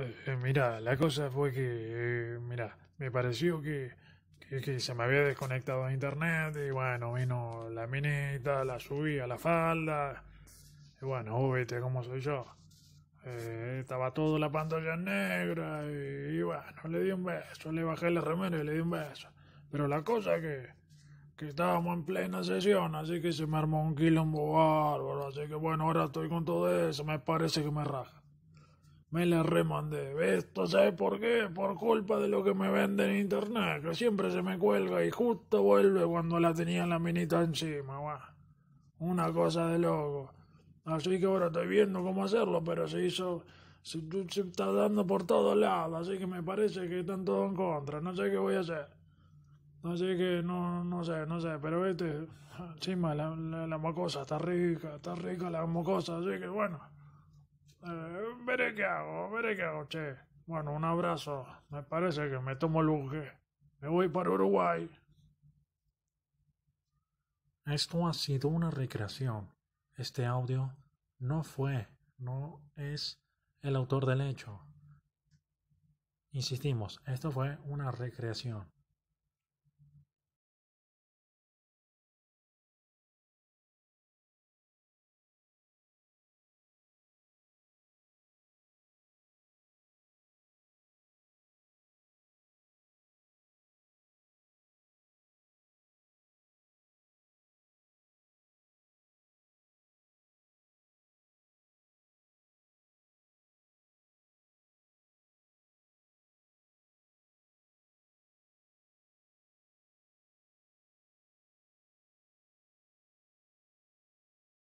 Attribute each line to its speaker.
Speaker 1: Eh, mira, la cosa fue que, eh, mira, me pareció que, se me había desconectado de internet y bueno, vino la minita, la subí a la falda. Y bueno, vete como soy yo. Eh, estaba toda la pantalla negra y, bueno, le di un beso, le bajé el remera y le di un beso. Pero la cosa es que, estábamos en plena sesión, así que se me armó un quilombo bárbaro. Así que bueno, ahora estoy con todo eso, me parece que me raja. Me la remandé. ¿Esto sabes por qué? Por culpa de lo que me venden en internet, que siempre se me cuelga y justo vuelve cuando la tenía en la minita encima, Una cosa de loco. Así que ahora estoy viendo cómo hacerlo, pero se hizo. Se, está dando por todos lados, así que me parece que están todos en contra. No sé qué voy a hacer. No sé qué, no, no sé, no sé, pero vete Encima la, la, la mocosa está rica, está rica la mocosa, así que bueno veré eh, qué hago, veré qué hago, che. Bueno, un abrazo. Me parece que me tomo el Me voy para Uruguay.
Speaker 2: Esto ha sido una recreación. Este audio no fue, no es el autor del hecho. Insistimos, esto fue una recreación.